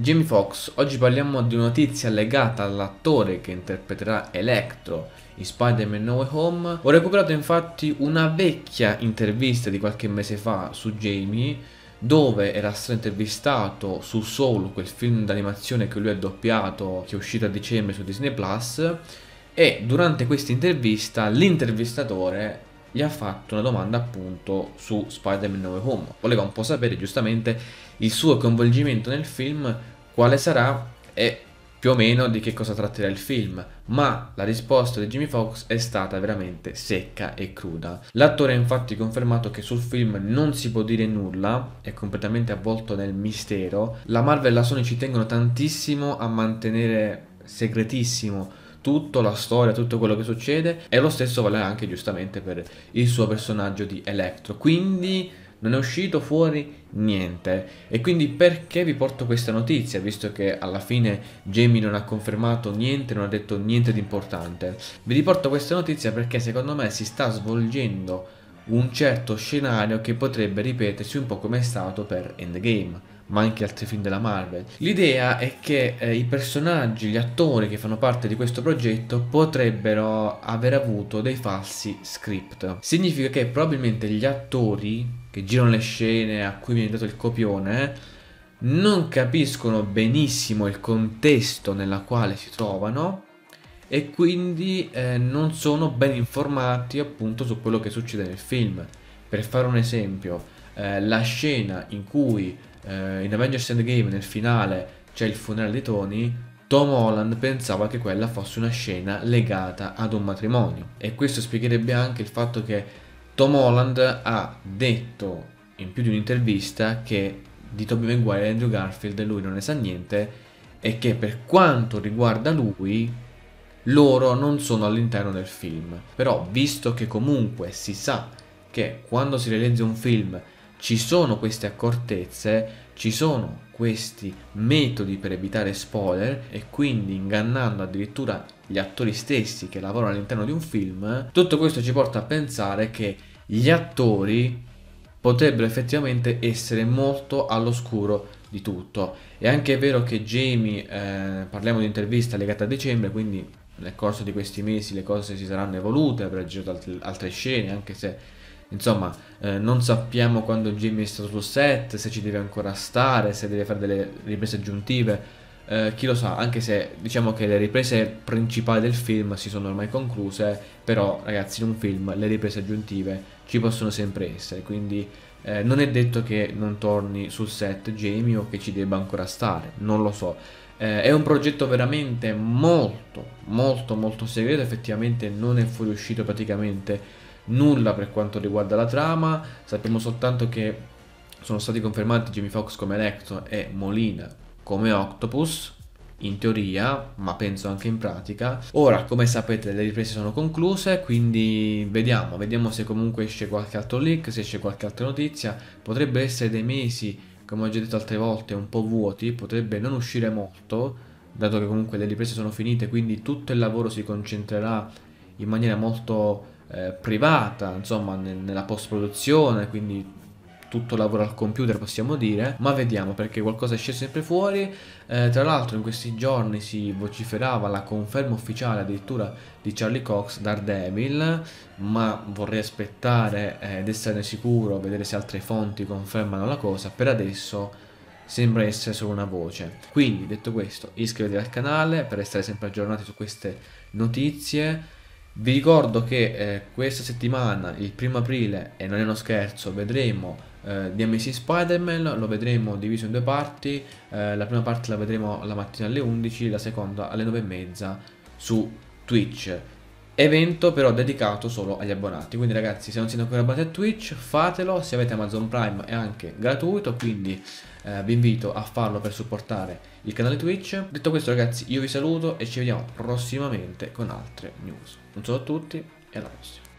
Jamie Foxx, oggi parliamo di una notizia legata all'attore che interpreterà Electro in Spider-Man No Way Home. Ho recuperato infatti una vecchia intervista di qualche mese fa su Jamie dove era stato intervistato su Soul, quel film d'animazione che lui ha doppiato che è uscito a dicembre su Disney Plus e durante questa intervista l'intervistatore gli ha fatto una domanda appunto su Spider-Man No Home. Voleva un po' sapere giustamente il suo coinvolgimento nel film, quale sarà e più o meno di che cosa tratterà il film, ma la risposta di Jimmy Fox è stata veramente secca e cruda. L'attore ha infatti confermato che sul film non si può dire nulla, è completamente avvolto nel mistero. La Marvel e la Sony ci tengono tantissimo a mantenere segretissimo tutta la storia, tutto quello che succede e lo stesso vale anche giustamente per il suo personaggio di Electro. Quindi non è uscito fuori niente. E quindi perché vi porto questa notizia, visto che alla fine Jamie non ha confermato niente, non ha detto niente di importante? Vi riporto questa notizia perché secondo me si sta svolgendo un certo scenario che potrebbe ripetersi un po' come è stato per Endgame ma anche altri film della Marvel. L'idea è che eh, i personaggi, gli attori che fanno parte di questo progetto potrebbero aver avuto dei falsi script. Significa che probabilmente gli attori che girano le scene a cui viene dato il copione non capiscono benissimo il contesto nella quale si trovano e quindi eh, non sono ben informati appunto su quello che succede nel film. Per fare un esempio, eh, la scena in cui eh, in Avengers Endgame nel finale c'è il funerale di Tony, Tom Holland pensava che quella fosse una scena legata ad un matrimonio e questo spiegherebbe anche il fatto che Tom Holland ha detto in più di un'intervista che di Tobey Maguire e Andrew Garfield lui non ne sa niente e che per quanto riguarda lui loro non sono all'interno del film. Però visto che comunque si sa che quando si realizza un film ci sono queste accortezze, ci sono questi metodi per evitare spoiler e quindi ingannando addirittura gli attori stessi che lavorano all'interno di un film, tutto questo ci porta a pensare che gli attori potrebbero effettivamente essere molto all'oscuro di tutto. È anche vero che Jamie, eh, parliamo di intervista legata a dicembre, quindi nel corso di questi mesi le cose si saranno evolute, avrà girato altre, altre scene, anche se insomma eh, non sappiamo quando Jimmy è stato sul set, se ci deve ancora stare, se deve fare delle riprese aggiuntive. Eh, chi lo sa, anche se diciamo che le riprese principali del film si sono ormai concluse, però ragazzi in un film le riprese aggiuntive ci possono sempre essere, quindi eh, non è detto che non torni sul set Jamie o che ci debba ancora stare, non lo so. Eh, è un progetto veramente molto, molto, molto segreto. Effettivamente non è fuoriuscito praticamente nulla per quanto riguarda la trama. Sappiamo soltanto che sono stati confermati Jimmy Fox come Electro e Molina come Octopus, in teoria, ma penso anche in pratica. Ora, come sapete, le riprese sono concluse, quindi vediamo, vediamo se comunque esce qualche altro leak, se esce qualche altra notizia. Potrebbe essere dei mesi come ho già detto altre volte, un po' vuoti, potrebbe non uscire molto, dato che comunque le riprese sono finite, quindi tutto il lavoro si concentrerà in maniera molto eh, privata, insomma, nel, nella post-produzione, quindi tutto lavoro al computer possiamo dire, ma vediamo perché qualcosa esce sempre fuori. Eh, tra l'altro in questi giorni si vociferava la conferma ufficiale addirittura di Charlie Cox Daredevil, ma vorrei aspettare eh, ed essere sicuro, vedere se altre fonti confermano la cosa, per adesso sembra essere solo una voce. Quindi detto questo iscrivetevi al canale per restare sempre aggiornati su queste notizie vi ricordo che eh, questa settimana, il primo aprile, e non è uno scherzo, vedremo eh, The Amazing Spider-Man, lo vedremo diviso in due parti, eh, la prima parte la vedremo la mattina alle 11, la seconda alle 9.30 su Twitch evento però dedicato solo agli abbonati quindi ragazzi se non siete ancora abbonati a Twitch fatelo se avete Amazon Prime è anche gratuito quindi eh, vi invito a farlo per supportare il canale Twitch detto questo ragazzi io vi saluto e ci vediamo prossimamente con altre news un saluto a tutti e alla prossima